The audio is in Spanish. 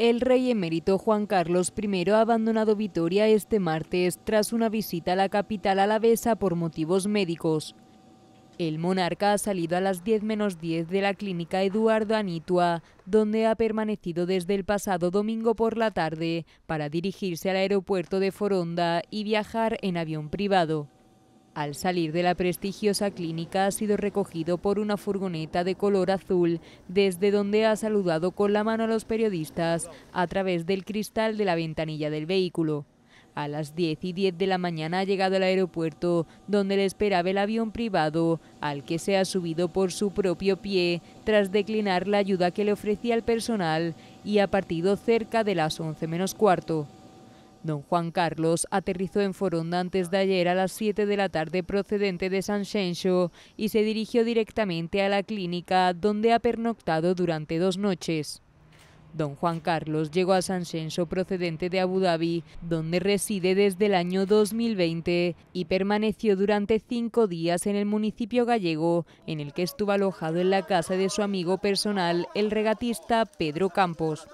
El rey emérito Juan Carlos I ha abandonado Vitoria este martes tras una visita a la capital alavesa por motivos médicos. El monarca ha salido a las 10 menos 10 de la clínica Eduardo Anitua, donde ha permanecido desde el pasado domingo por la tarde para dirigirse al aeropuerto de Foronda y viajar en avión privado. Al salir de la prestigiosa clínica ha sido recogido por una furgoneta de color azul, desde donde ha saludado con la mano a los periodistas a través del cristal de la ventanilla del vehículo. A las 10 y 10 de la mañana ha llegado al aeropuerto, donde le esperaba el avión privado, al que se ha subido por su propio pie, tras declinar la ayuda que le ofrecía el personal, y ha partido cerca de las 11 menos cuarto. Don Juan Carlos aterrizó en Foronda antes de ayer a las 7 de la tarde procedente de San y se dirigió directamente a la clínica donde ha pernoctado durante dos noches. Don Juan Carlos llegó a San procedente de Abu Dhabi, donde reside desde el año 2020 y permaneció durante cinco días en el municipio gallego, en el que estuvo alojado en la casa de su amigo personal, el regatista Pedro Campos.